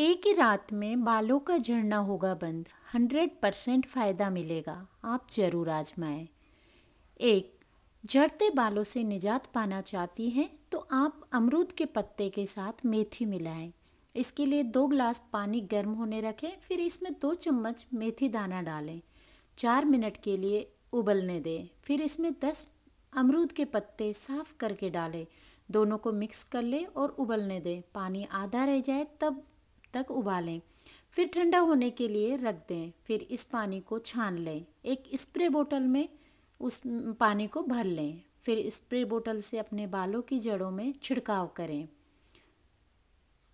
एक ही रात में बालों का झड़ना होगा बंद हंड्रेड परसेंट फ़ायदा मिलेगा आप ज़रूर आजमाएं एक झड़ते बालों से निजात पाना चाहती हैं तो आप अमरूद के पत्ते के साथ मेथी मिलाएं इसके लिए दो ग्लास पानी गर्म होने रखें फिर इसमें दो चम्मच मेथी दाना डालें चार मिनट के लिए उबलने दें फिर इसमें दस अमरूद के पत्ते साफ करके डालें दोनों को मिक्स कर लें और उबलने दें पानी आधा रह जाए तब तक उबालें फिर ठंडा होने के लिए रख दें फिर इस पानी को छान लें एक स्प्रे बोतल में उस पानी को भर लें फिर स्प्रे बोतल से अपने बालों की जड़ों में छिड़काव करें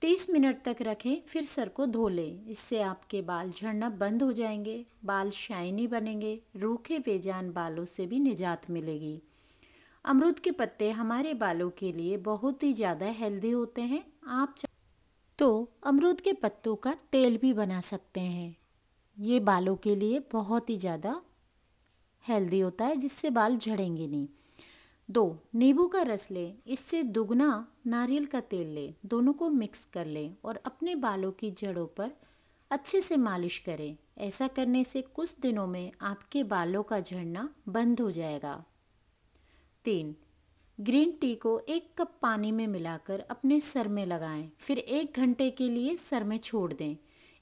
तीस मिनट तक रखें फिर सर को धो लें इससे आपके बाल झड़ना बंद हो जाएंगे बाल शाइनी बनेंगे रूखे बेजान बालों से भी निजात मिलेगी अमरूद के पत्ते हमारे बालों के लिए बहुत ही ज़्यादा हेल्दी होते हैं आप तो अमरूद के पत्तों का तेल भी बना सकते हैं ये बालों के लिए बहुत ही ज़्यादा हेल्दी होता है जिससे बाल झड़ेंगे नहीं दो नींबू का रस लें इससे दुगना नारियल का तेल लें दोनों को मिक्स कर लें और अपने बालों की जड़ों पर अच्छे से मालिश करें ऐसा करने से कुछ दिनों में आपके बालों का झड़ना बंद हो जाएगा तीन ग्रीन टी को एक कप पानी में मिलाकर अपने सर में लगाएं फिर एक घंटे के लिए सर में छोड़ दें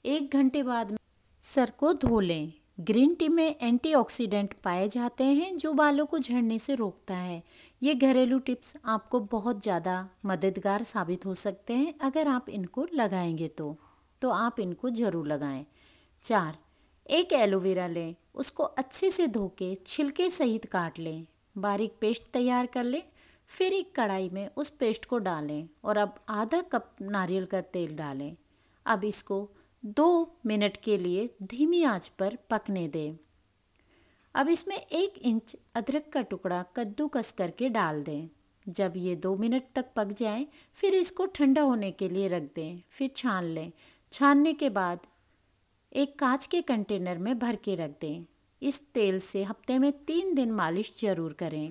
एक घंटे बाद सर को धो लें ग्रीन टी में एंटीऑक्सीडेंट पाए जाते हैं जो बालों को झड़ने से रोकता है ये घरेलू टिप्स आपको बहुत ज़्यादा मददगार साबित हो सकते हैं अगर आप इनको लगाएंगे तो तो आप इनको ज़रूर लगाएं चार एक एलोवेरा लें उसको अच्छे से धो के छिलके सहित काट लें बारीक पेस्ट तैयार कर लें फिर एक कढ़ाई में उस पेस्ट को डालें और अब आधा कप नारियल का तेल डालें अब इसको दो मिनट के लिए धीमी आंच पर पकने दें अब इसमें एक इंच अदरक का टुकड़ा कद्दूकस करके डाल दें जब ये दो मिनट तक पक जाए फिर इसको ठंडा होने के लिए रख दें फिर छान लें छानने के बाद एक कांच के कंटेनर में भर के रख दें इस तेल से हफ्ते में तीन दिन मालिश ज़रूर करें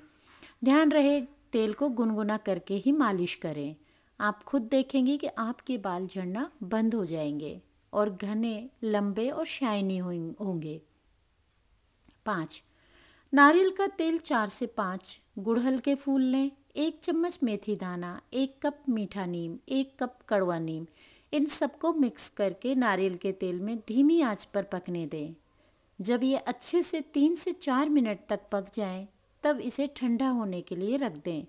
ध्यान रहे तेल को गुनगुना करके ही मालिश करें आप खुद देखेंगे कि आपके बाल झड़ना बंद हो जाएंगे और घने लंबे और शाइनी होंगे पाँच नारियल का तेल चार से पाँच गुड़हल के फूल लें एक चम्मच मेथी दाना एक कप मीठा नीम एक कप कड़वा नीम इन सबको मिक्स करके नारियल के तेल में धीमी आंच पर पकने दें जब ये अच्छे से तीन से चार मिनट तक पक जाए तब इसे ठंडा होने के लिए रख दें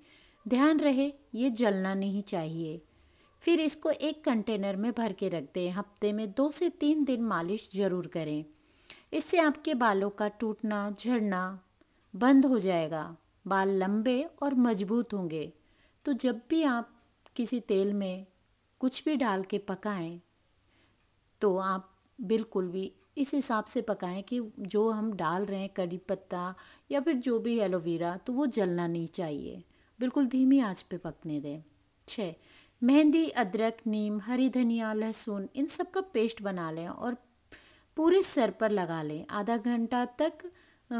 ध्यान रहे ये जलना नहीं चाहिए फिर इसको एक कंटेनर में भर के रख दें हफ्ते में दो से तीन दिन मालिश ज़रूर करें इससे आपके बालों का टूटना झड़ना बंद हो जाएगा बाल लंबे और मजबूत होंगे तो जब भी आप किसी तेल में कुछ भी डाल के पकाएं तो आप बिल्कुल भी इस हिसाब से पकाएं कि जो हम डाल रहे हैं कड़ी पत्ता या फिर जो भी एलोवेरा तो वो जलना नहीं चाहिए बिल्कुल धीमी आंच पे पकने दें छः मेहंदी अदरक नीम हरी धनिया लहसुन इन सब का पेस्ट बना लें और पूरे सर पर लगा लें आधा घंटा तक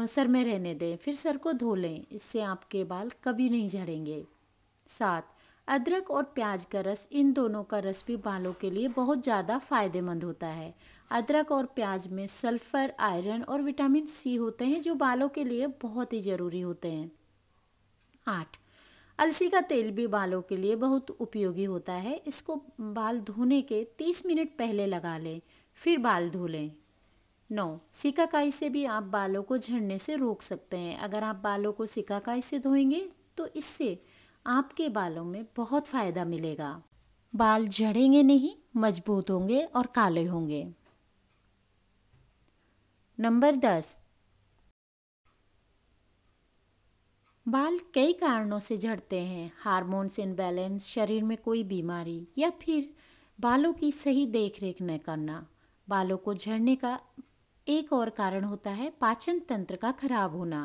सर में रहने दें फिर सर को धो लें इससे आपके बाल कभी नहीं झड़ेंगे सात अदरक और प्याज का रस इन दोनों का रस भी बालों के लिए बहुत ज़्यादा फ़ायदेमंद होता है अदरक और प्याज में सल्फ़र आयरन और विटामिन सी होते हैं जो बालों के लिए बहुत ही ज़रूरी होते हैं आठ अलसी का तेल भी बालों के लिए बहुत उपयोगी होता है इसको बाल धोने के 30 मिनट पहले लगा लें फिर बाल धो लें नौ सिकाकाई से भी आप बालों को झड़ने से रोक सकते हैं अगर आप बालों को सिकाकाई से धोएंगे तो इससे आपके बालों में बहुत फ़ायदा मिलेगा बाल झड़ेंगे नहीं मजबूत होंगे और काले होंगे नंबर दस बाल कई कारणों से झड़ते हैं हार्मोन्स इनबैलेंस शरीर में कोई बीमारी या फिर बालों की सही देखरेख न करना बालों को झड़ने का एक और कारण होता है पाचन तंत्र का खराब होना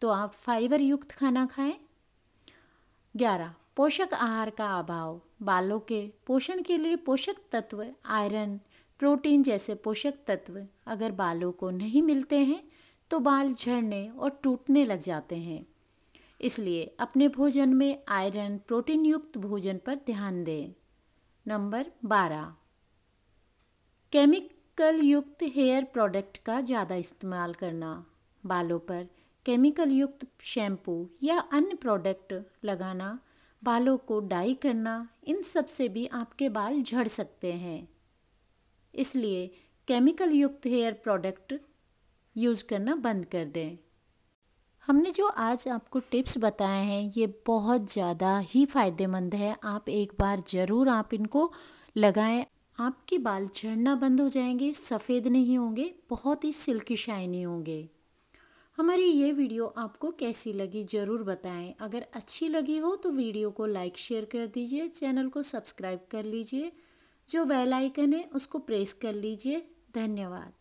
तो आप फाइबर युक्त खाना खाएं ग्यारह पोषक आहार का अभाव बालों के पोषण के लिए पोषक तत्व आयरन प्रोटीन जैसे पोषक तत्व अगर बालों को नहीं मिलते हैं तो बाल झड़ने और टूटने लग जाते हैं इसलिए अपने भोजन में आयरन प्रोटीन युक्त भोजन पर ध्यान दें नंबर बारह केमिकल युक्त हेयर प्रोडक्ट का ज़्यादा इस्तेमाल करना बालों पर केमिकल युक्त शैम्पू या अन्य प्रोडक्ट लगाना बालों को डाई करना इन सब से भी आपके बाल झड़ सकते हैं इसलिए केमिकल युक्त हेयर प्रोडक्ट यूज़ करना बंद कर दें हमने जो आज आपको टिप्स बताए हैं ये बहुत ज़्यादा ही फ़ायदेमंद है आप एक बार ज़रूर आप इनको लगाएं आपके बाल झड़ना बंद हो जाएंगे सफ़ेद नहीं होंगे बहुत ही सिल्की शाइनी होंगे हमारी ये वीडियो आपको कैसी लगी ज़रूर बताएं अगर अच्छी लगी हो तो वीडियो को लाइक शेयर कर दीजिए चैनल को सब्सक्राइब कर लीजिए जो वेल आइकन है उसको प्रेस कर लीजिए धन्यवाद